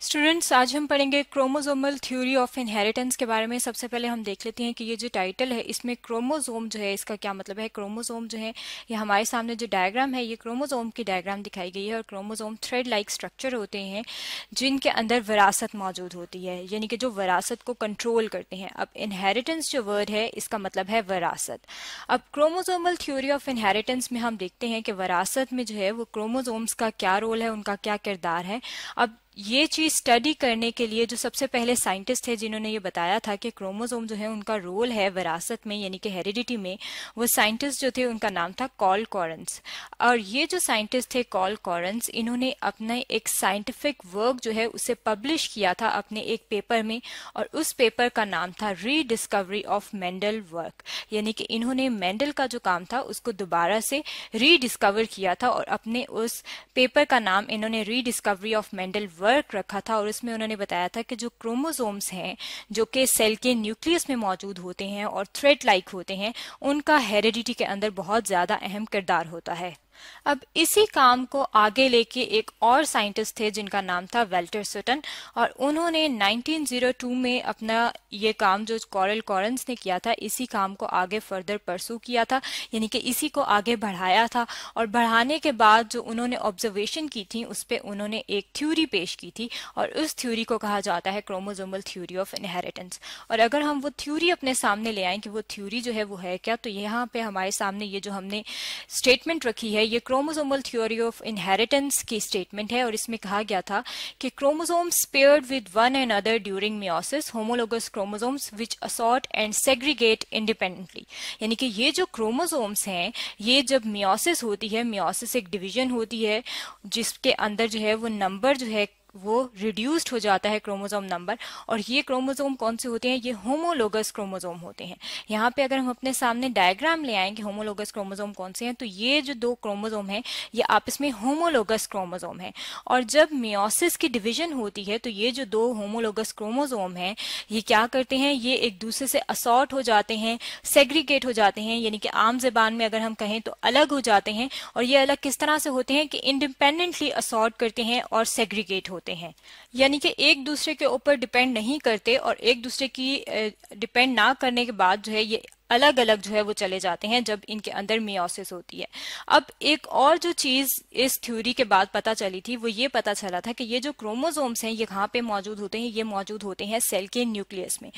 students आज हम पढ़ेंगे क्रोमोजोमल थ्योरी ऑफ इनहेरिटेंस के बारे में सबसे पहले हम देख लेते हैं कि ये जो टाइटल है इसमें क्रोमोजोम जो है इसका क्या मतलब है क्रोमोजोम जो है ये हमारे सामने जो डायग्राम है ये क्रोमोजोम की डायग्राम दिखाई गई है और क्रोमोजोम थ्रेड लाइक स्ट्रक्चर होते हैं जिनके अंदर विरासत मौजूद होती है यानी कि जो विरासत को कंट्रोल करते हैं अब इनहेरिटेंस जो वर्ड है इसका मतलब है विरासत अब क्रोमोजोमल थ्योरी ऑफ इनहेरिटेंस में हम देखते हैं कि विरासत में जो है वो क्रोमोजोम्स का क्या रोल है उनका क्या किरदार है अब ये चीज स्टडी करने के लिए जो सबसे पहले साइंटिस्ट थे जिन्होंने ये बताया था कि क्रोमोसोम जो है उनका रोल है विरासत में यानी कि हेरिडिटी में वो साइंटिस्ट जो थे उनका नाम था कॉल कॉरेंस और ये जो साइंटिस्ट थे कॉल कॉरेंस इन्होंने अपने एक साइंटिफिक वर्क जो है उसे पब्लिश किया था अपने एक पेपर में और उस पेपर का नाम था रीडिस्कवरी ऑफ मेंडल वर्क यानी कि इन्होंने मेंडल का जो काम था उसको दोबारा से रीडिस्कवर किया था और अपने उस पेपर का नाम इन्होंने rediscovery of Mendel work work रखा था और इसमें उन्होंने बताया था कि जो क्रोमोजोम्स हैं जो कि सेल के न्यूक्लियस में मौजूद होते हैं और थ्रेड लाइक होते हैं उनका हेरिडिटी के अंदर बहुत ज़्यादा अहम किरदार होता है अब इसी काम को आगे लेके एक और साइंटिस्ट थे जिनका नाम था वेल्टर सुटन और उन्होंने 1902 में अपना ये काम जो कॉरल कॉरेंस ने किया था इसी काम को आगे फर्दर परसू किया था यानी कि इसी को आगे बढ़ाया था और बढ़ाने के बाद जो उन्होंने ऑब्जर्वेशन की थी उस पर उन्होंने एक थ्यूरी पेश की थी और उस थ्यूरी को कहा जाता है क्रोमोजोमल थ्यूरी ऑफ इनहेरिटेंस और अगर हम वो थ्यूरी अपने सामने ले आए कि वो थ्यूरी जो है वो है क्या तो यहाँ पे हमारे सामने ये जो हमने स्टेटमेंट रखी है ये क्रोमोसोमल थ्योरी ऑफ इनहेरिटेंस की स्टेटमेंट है और इसमें कहा गया था कि chromosomes paired with one and other during meiosis homologous chromosomes which assort and segregate independently यानी कि ये जो क्रोमोसोम्स हैं ये जब मियोसिस होती है मियोसिस एक डिवीजन होती है जिसके अंदर जो है वो नंबर जो है वो रिड्यूस्ड हो जाता है क्रोमोजोम नंबर और ये क्रोमोजोम कौन से होते हैं ये होमोलोगस क्रोमोजोम होते हैं यहाँ पे अगर हम अपने सामने डायग्राम ले कि होमोलोगस क्रोमोजोम कौन से हैं तो ये जो दो क्रोमोजोम हैं ये आपस में होमोलोगस क्रोमोजोम है और जब मियोसिस की डिविजन होती है तो ये जो दो होमोलोगस क्रोमोजोम हैं ये क्या करते हैं ये एक दूसरे से असॉर्ट हो जाते हैं सेग्रीगेट हो जाते हैं यानी कि आम जबान में अगर हम कहें तो अलग हो जाते हैं और ये अलग किस तरह से होते हैं कि इंडिपेंडेंटली असॉर्ट करते हैं और सेग्रीगेट होते हैं होते हैं यानी कि एक दूसरे के ऊपर डिपेंड नहीं करते और एक दूसरे की डिपेंड ना करने के बाद जो है ये अलग अलग जो है वो चले जाते हैं जब इनके अंदर मियोसिस होती है अब एक और जो चीज इस थ्योरी के बाद पता चली थी वो ये पता चला था कि ये जो क्रोमोजोम्स हैं ये कहाँ पे मौजूद होते हैं ये मौजूद होते हैं सेल के न्यूक्लियस में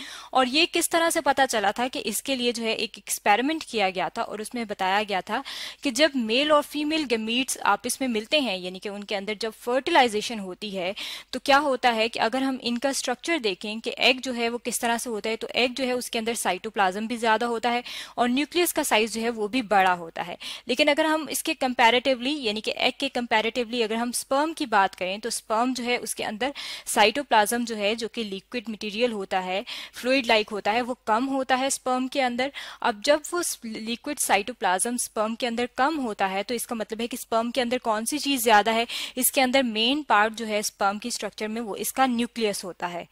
और ये किस तरह से पता चला था कि इसके लिए जो है एक एक्सपेरिमेंट किया गया था और उसमें बताया गया था कि जब मेल और फीमेल गमीट्स आपस में मिलते हैं यानी कि उनके अंदर जब फर्टिलाइजेशन होती है तो क्या होता है कि अगर हम इनका स्ट्रक्चर देखें कि एग जो है वो किस तरह से होता है तो एग जो है उसके अंदर साइटोप्लाजम भी ज्यादा होता होता है और न्यूक्लियस का साइज जो है वो भी बड़ा होता है लेकिन अगर हम इसके कंपैरेटिवली यानी कि एग के कंपैरेटिवली अगर हम स्पर्म की बात करें तो स्पर्म जो है उसके अंदर साइटोप्लाज्म जो है जो कि लिक्विड मटीरियल होता है फ्लूड लाइक होता है वो कम होता है स्पर्म के अंदर अब जब वो लिक्विड साइटोप्लाज्म स्पर्म के अंदर कम होता है तो इसका मतलब है कि स्पर्म के अंदर कौन सी चीज ज्यादा है इसके अंदर मेन पार्ट जो है स्पर्म की स्ट्रक्चर में वो इसका न्यूक्लियस होता है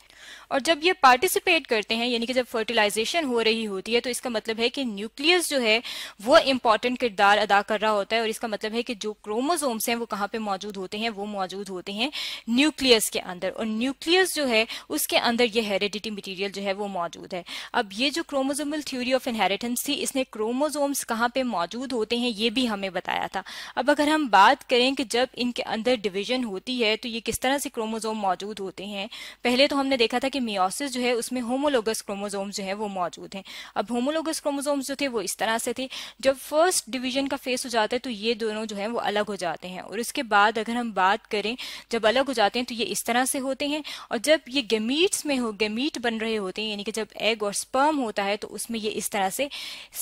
और जब ये पार्टिसिपेट करते हैं यानी कि जब फर्टिलाइजेशन हो रही होती है तो इसका इसका मतलब है कि न्यूक्लियस जो है वो इंपॉर्टेंट किरदार अदा कर रहा होता है और इसका मतलब है कि जो क्रोमोजोम्स हैं वो कहाँ पे मौजूद होते हैं वो मौजूद होते हैं न्यूक्लियस के अंदर और न्यूक्लियस जो है उसके अंदर ये हेरिडिटी मटीरियल जो है वो मौजूद है अब ये जो क्रोमोजोमल थ्योरी ऑफ इनहेरिटेंस थी इसने क्रोमोजोम्स कहाँ पे मौजूद होते हैं ये भी हमें बताया था अब अगर हम बात करें कि जब इनके अंदर डिविजन होती है तो ये किस तरह से क्रोमोजोम मौजूद होते हैं पहले तो हमने देखा था कि मियोसिस जो है उसमें होमोलोगस क्रोमोजोम जो है वो मौजूद हैं अब होमोलोग लोगस क्रोमोसोम्स जो थे वो इस तरह से थे जब फर्स्ट डिवीजन का फेस हो जाता है तो ये दोनों जो है वो अलग हो जाते हैं और इसके बाद अगर हम बात करें जब अलग हो जाते हैं तो ये इस तरह से होते हैं और जब ये गेमीट्स में हो गेमीट बन रहे होते हैं यानी कि जब एग और स्पर्म होता है तो उसमें ये इस तरह से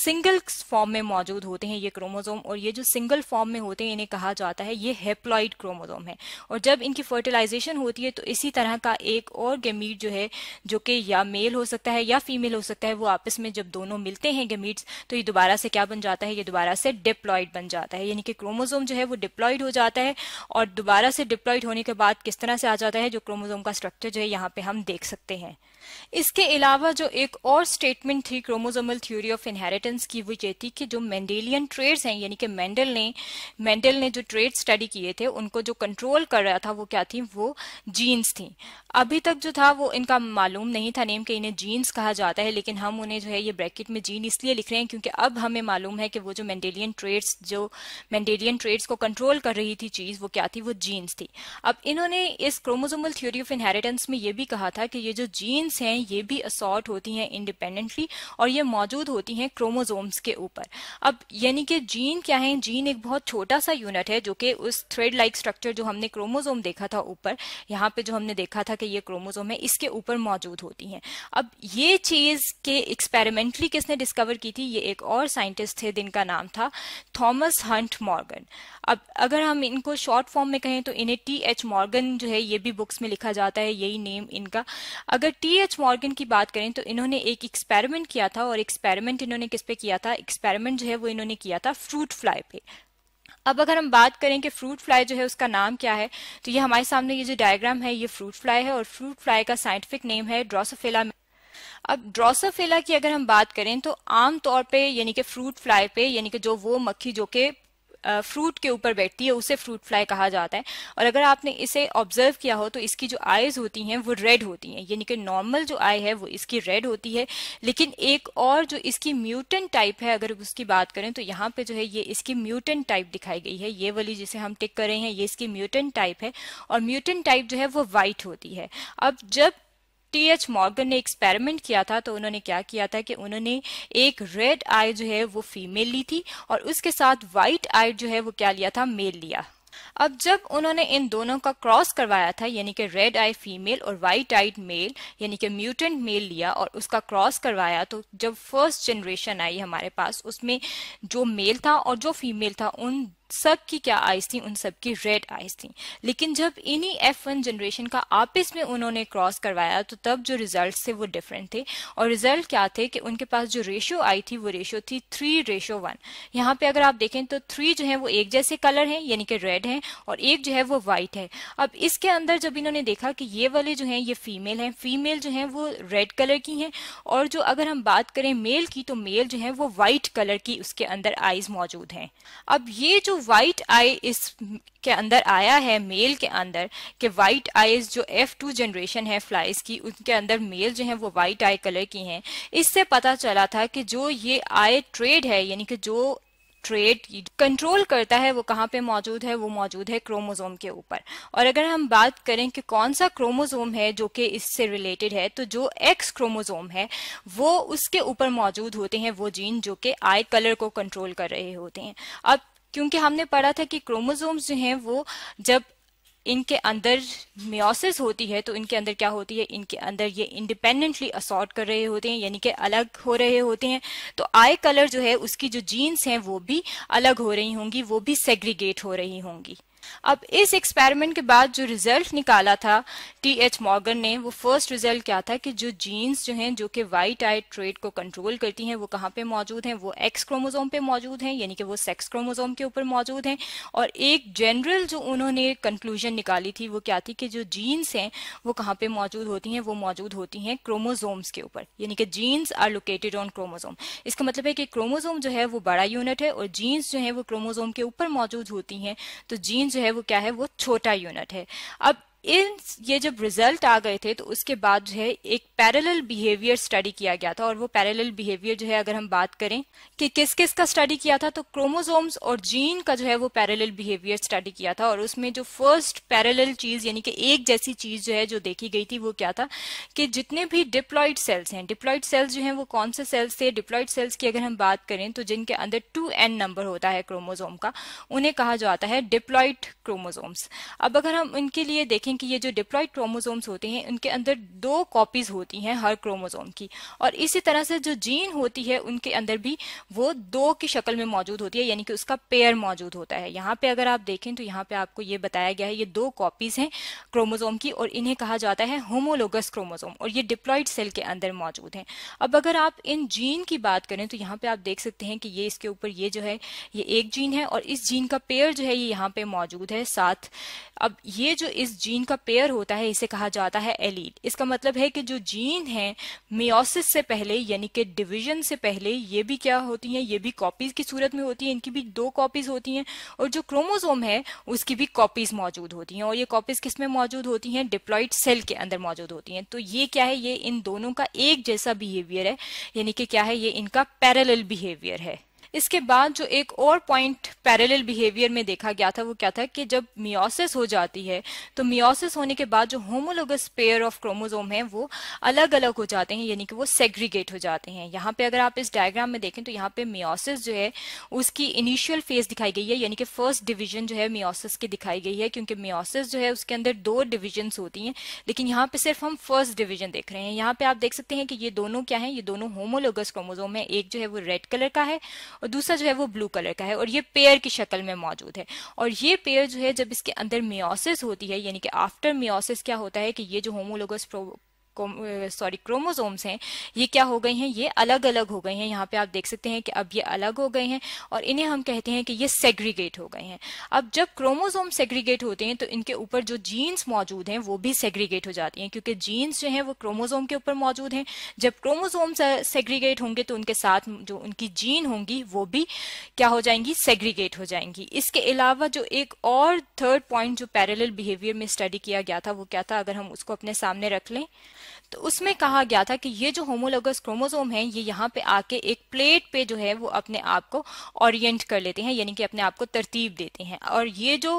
सिंगल फॉर्म में मौजूद होते हैं ये क्रोमोजोम और ये जो सिंगल फॉर्म में होते हैं इन्हें कहा जाता है ये हेप्लॉइड क्रोमोजोम है और जब इनकी फर्टिलाइजेशन होती है तो इसी तरह का एक और गेमीट जो है जो कि या मेल हो सकता है या फीमेल हो सकता है वो आपस में जब दोनों मिलते हैं गेमीट्स तो ये दोबारा से क्या बन जाता है ये दोबारा से डिप्लॉयड बन जाता है यानी कि क्रोमोजोम जो है वो डिप्लॉयड हो जाता है और दोबारा से डिप्लॉयड होने के बाद किस तरह से आ जाता है जो क्रोमोजोम का स्ट्रक्चर जो है यहाँ पे हम देख सकते हैं इसके अलावा जो एक और स्टेटमेंट थी क्रोमोजोमल थ्योरी ऑफ इनहेरिटेंस की वो ये थी कि जो मेंडेलियन ट्रेड्स हैं यानी कि मेंडल ने मेंडल ने जो ट्रेड स्टडी किए थे उनको जो कंट्रोल कर रहा था वो क्या थी वो जीन्स थी अभी तक जो था वो इनका मालूम नहीं था नेम कि इन्हें जीन्स कहा जाता है लेकिन हम उन्हें जो है ये ब्रैकेट में में जीन इसलिए लिख रहे हैं क्योंकि अब हमें मालूम है कि वो जो मैंडेलियन ट्रेड्स जो मैंडेलियन ट्रेड्स को कंट्रोल कर रही थी चीज़ वो क्या थी वो जीन्स थी अब इन्होंने इस क्रोमोजोमल थ्योरी ऑफ इनहेरिटेंस में ये भी कहा था कि ये जो जीन्स हैं ये भी असॉर्ट होती हैं इंडिपेंडेंटली और ये मौजूद होती हैं क्रोमोजोम्स के ऊपर अब यानी कि जीन क्या है जीन एक बहुत छोटा सा यूनिट है जो कि उस थ्रेड लाइक स्ट्रक्चर जो हमने क्रोमोजोम देखा था ऊपर यहाँ पे जो हमने देखा था कि ये क्रोमोजोम है इसके ऊपर मौजूद होती हैं अब ये चीज़ के एक्सपेरिमेंटली किसने किसने डिस्कवर की थी ये एक और साइंटिस्ट थे जिनका नाम था थॉमस हंट मॉर्गन अब अगर हम इनको शॉर्ट फॉर्म में कहें तो इन्हें टी एच मॉर्गन जो है ये भी बुक्स में लिखा जाता है यही नेम इनका अगर टी एच मॉर्गन की बात करें तो इन्होंने एक एक्सपेरिमेंट किया था और एक्सपेरिमेंट इन्होंने किस पे किया था एक्सपेरिमेंट जो है वो इन्होंने किया था फ्रूट फ्लाई पे अब अगर हम बात करें कि फ्रूट फ्लाई जो है उसका नाम क्या है तो ये हमारे सामने ये जो डायग्राम है ये फ्रूट फ्लाई है और फ्रूट फ्लाई का साइंटिफिक नेम है ड्रोसोफेला अब ड्रोसोफेला की अगर हम बात करें तो आम तौर पे यानी कि फ्रूट फ्लाई पे यानी कि जो वो मक्खी जो कि फ्रूट के ऊपर बैठती है उसे फ्रूट फ्लाई कहा जाता है और अगर आपने इसे ऑब्जर्व किया हो तो इसकी जो आईज होती हैं वो रेड होती हैं यानी कि नॉर्मल जो आई है वो इसकी रेड होती है लेकिन एक और जो इसकी म्यूटेंट टाइप है अगर उसकी बात करें तो यहाँ पे जो है ये इसकी म्यूटेंट टाइप दिखाई गई है ये वाली जिसे हम टिक कर रहे हैं ये इसकी म्यूटेंट टाइप है और म्यूटेंट टाइप जो है वो व्हाइट होती है अब जब टी एच मॉर्गन ने एक्सपेरिमेंट किया था तो उन्होंने क्या किया था कि उन्होंने एक रेड आई जो है वो फीमेल ली थी और उसके साथ वाइट आई जो है वो क्या लिया था मेल लिया अब जब उन्होंने इन दोनों का क्रॉस करवाया था यानी कि रेड आई फीमेल और वाइट आई मेल यानी कि म्यूटेंट मेल लिया और उसका क्रॉस करवाया तो जब फर्स्ट जनरेशन आई हमारे पास उसमें जो मेल था और जो फीमेल था उन सब की क्या आइज थी उन सब की रेड आइज थी लेकिन जब इन्हीं एफ वन जनरेशन का आपस में उन्होंने क्रॉस करवाया तो तब जो रिजल्ट थे वो डिफरेंट थे और रिजल्ट क्या थे कि उनके पास जो रेशियो आई थी वो रेशियो थी थ्री रेशियो वन यहाँ पे अगर आप देखें तो थ्री जो है वो एक जैसे कलर है यानी कि रेड है और एक जो है वो व्हाइट है अब इसके अंदर जब इन्होंने देखा कि ये वाले जो है ये फीमेल है फीमेल जो है वो रेड कलर की है और जो अगर हम बात करें मेल की तो मेल जो है वो व्हाइट कलर की उसके अंदर आईज मौजूद है अब ये जो वाइट आई इस के अंदर आया है मेल के अंदर कि वाइट आईज जो एफ टू जनरेशन है फ्लाइज की उनके अंदर मेल जो है वो वाइट आई कलर की हैं इससे पता चला था कि जो ये आई ट्रेड है यानी कि जो ट्रेड कंट्रोल करता है वो कहाँ पे मौजूद है वो मौजूद है क्रोमोजोम के ऊपर और अगर हम बात करें कि कौन सा क्रोमोजोम है जो कि इससे रिलेटेड है तो जो एक्स क्रोमोजोम है वो उसके ऊपर मौजूद होते हैं वो जीन जो कि आई कलर को कंट्रोल कर रहे होते हैं अब क्योंकि हमने पढ़ा था कि क्रोमोसोम्स जो हैं वो जब इनके अंदर मियोसिस होती है तो इनके अंदर क्या होती है इनके अंदर ये इंडिपेंडेंटली असॉर्ट कर रहे होते हैं यानी कि अलग हो रहे होते हैं तो आई कलर जो है उसकी जो जीन्स हैं वो भी अलग हो रही होंगी वो भी सेग्रीगेट हो रही होंगी अब इस एक्सपेरिमेंट के बाद जो रिजल्ट निकाला था टी एच मॉर्गन ने वो फर्स्ट रिजल्ट क्या था कि जो जीन्स जो हैं जो कि वाइट आई ट्रेड को कंट्रोल करती हैं वो कहाँ पे मौजूद हैं वो एक्स क्रोमोजोम पे मौजूद हैं यानी कि वो सेक्स क्रोमोजोम के ऊपर मौजूद हैं और एक जनरल जो उन्होंने कंक्लूजन निकाली थी वो क्या थी कि जो जीन्स हैं वो कहाँ पे मौजूद होती हैं वो मौजूद होती हैं क्रोमोजोम्स के ऊपर यानी कि genes are located on chromosome इसका मतलब है कि क्रोमोजोम जो है वो बड़ा यूनिट है और जीन्स जो है वो क्रोमोजोम के ऊपर मौजूद होती हैं तो जीन्स जो है वो क्या है वो छोटा यूनिट है अब इन ये जब रिजल्ट आ गए थे तो उसके बाद जो है एक पैरेलल बिहेवियर स्टडी किया गया था और वो पैरेलल बिहेवियर जो है अगर हम बात करें कि किस किस का स्टडी किया था तो क्रोमोसोम्स और जीन का जो है वो पैरेलल बिहेवियर स्टडी किया था और उसमें जो फर्स्ट पैरेलल चीज यानी कि एक जैसी चीज जो है जो देखी गई थी वो क्या था कि जितने भी डिप्लॉइड सेल्स हैं डिप्लॉइड सेल्स जो है वो कौन से सेल्स थे डिप्लॉइड सेल्स की अगर हम बात करें तो जिनके अंदर टू एन नंबर होता है क्रोमोजोम का उन्हें कहा जाता है डिप्लॉइड क्रोमोजोम्स अब अगर हम इनके लिए देखें देखें कि ये जो डिप्लॉयड क्रोमोसोम्स होते हैं उनके अंदर दो कॉपीज होती हैं हर क्रोमोसोम की और इसी तरह से जो जीन होती है उनके अंदर भी वो दो की शक्ल में मौजूद होती है यानी कि उसका पेयर मौजूद होता है यहाँ पे अगर आप देखें तो यहाँ पे आपको ये बताया गया है ये दो कॉपीज हैं क्रोमोजोम की और इन्हें कहा जाता है होमोलोगस क्रोमोजोम और ये डिप्लॉयड सेल के अंदर मौजूद है अब अगर आप इन जीन की बात करें तो यहाँ पे आप देख सकते हैं कि ये इसके ऊपर ये जो है ये एक जीन है और इस जीन का पेयर जो है ये यहाँ पे मौजूद है साथ अब ये जो इस जीन का पेयर होता है इसे कहा जाता है एलील इसका मतलब है कि जो जीन है मियोसिस से पहले यानी कि डिवीजन से पहले ये भी क्या होती हैं ये भी कॉपीज की सूरत में होती है इनकी भी दो कॉपीज होती हैं और जो क्रोमोजोम है उसकी भी कॉपीज मौजूद होती हैं और ये कॉपीज किस में मौजूद होती हैं डिप्लॉइड सेल के अंदर मौजूद होती हैं तो ये क्या है ये इन दोनों का एक जैसा बिहेवियर है यानी कि क्या है ये इनका पैरल बिहेवियर है इसके बाद जो एक और पॉइंट पैरेलल बिहेवियर में देखा गया था वो क्या था कि जब मियोसिस हो जाती है तो मियोसिस होने के बाद जो होमोलोगस पेयर ऑफ क्रोमोजोम है वो अलग अलग हो जाते हैं यानी कि वो सेग्रीगेट हो जाते हैं यहाँ पे अगर आप इस डायग्राम में देखें तो यहाँ पे मियोसिस जो है उसकी इनिशियल फेज दिखाई गई है यानी कि फर्स्ट डिविजन जो है मियोसिस की दिखाई गई है क्योंकि मियोसिस जो है उसके अंदर दो डिविजन होती है लेकिन यहाँ पे सिर्फ हम फर्स्ट डिविजन देख रहे हैं यहाँ पे आप देख सकते हैं कि ये दोनों क्या है ये दोनों होमोलोगस क्रोमोजोम है एक जो है वो रेड कलर का है और दूसरा जो है वो ब्लू कलर का है और ये पेयर की शक्ल में मौजूद है और ये पेयर जो है जब इसके अंदर मियोसिस होती है यानी कि आफ्टर मियोसिस क्या होता है कि ये जो होमोलोगस सॉरी क्रोमोसोम्स हैं ये क्या हो गए हैं ये अलग अलग हो गए हैं यहाँ पे आप देख सकते हैं कि अब ये अलग हो गए हैं और इन्हें हम कहते हैं कि ये सेग्रीगेट हो गए हैं अब जब क्रोमोसोम सेग्रीगेट होते हैं तो इनके ऊपर जो जीन्स मौजूद हैं वो भी सेग्रीगेट हो जाती हैं क्योंकि जीन्स जो हैं वो क्रोमोजोम के ऊपर मौजूद हैं जब क्रोमोजोम सेग्रीगेट होंगे तो उनके साथ जो उनकी जीन होंगी वो भी क्या हो जाएंगी सेग्रीगेट हो जाएंगी इसके अलावा जो एक और थर्ड पॉइंट जो पैरल बिहेवियर में स्टडी किया गया था वो क्या था अगर हम उसको अपने सामने रख लें तो उसमें कहा गया था कि ये जो होमोलोगस क्रोमोसोम है ये यहाँ पे आके एक प्लेट पे जो है वो अपने आप को ओरिएंट कर लेते हैं यानी कि अपने आप को तरतीब देते हैं और ये जो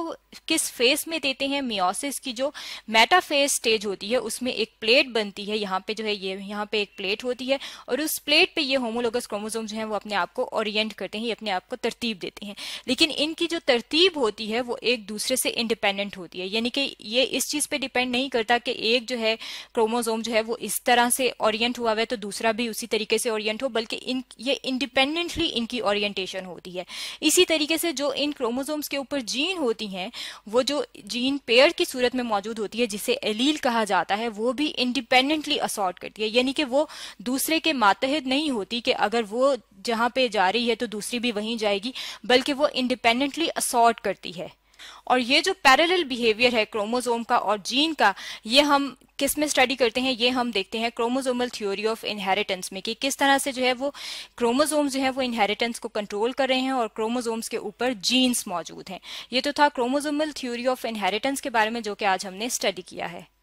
किस फेस में देते हैं मियोसिस की जो मेटाफेस स्टेज होती है उसमें एक प्लेट बनती है यहाँ पे जो है ये यहाँ पे एक प्लेट होती है और उस प्लेट पे ये होमोलोगस क्रोमोसोम जो है वो अपने आप को ओरिएंट करते हैं ये अपने आप को तरतीब देते हैं लेकिन इनकी जो तरतीब होती है वो एक दूसरे से इंडिपेंडेंट होती है यानी कि ये इस चीज पे डिपेंड नहीं करता कि एक जो है क्रोमोजोम जो है है वो इस तरह से ओरिएंट हुआ हुआ है तो दूसरा भी उसी तरीके से ओरिएंट हो बल्कि इन ये इंडिपेंडेंटली इनकी ओरिएंटेशन होती है इसी तरीके से जो इन क्रोमोसोम्स के ऊपर जीन होती हैं वो जो जीन पेयर की सूरत में मौजूद होती है जिसे एलील कहा जाता है वो भी इंडिपेंडेंटली असॉर्ट करती है यानी कि वो दूसरे के मातहत नहीं होती कि अगर वो जहां पे जा रही है तो दूसरी भी वहीं जाएगी बल्कि वो इंडिपेंडेंटली असॉर्ट करती है और ये जो पैरेलल बिहेवियर है क्रोमोजोम का और जीन का ये हम किस में स्टडी करते हैं ये हम देखते हैं क्रोमोजोमल थ्योरी ऑफ इनहेरिटेंस में कि किस तरह से जो है वो क्रोमोजोम जो है वो इनहेरिटेंस को कंट्रोल कर रहे हैं और क्रोमोजोम्स के ऊपर जीन्स मौजूद हैं ये तो था क्रोमोजोमल थ्योरी ऑफ इनहेरिटेंस के बारे में जो कि आज हमने स्टडी किया है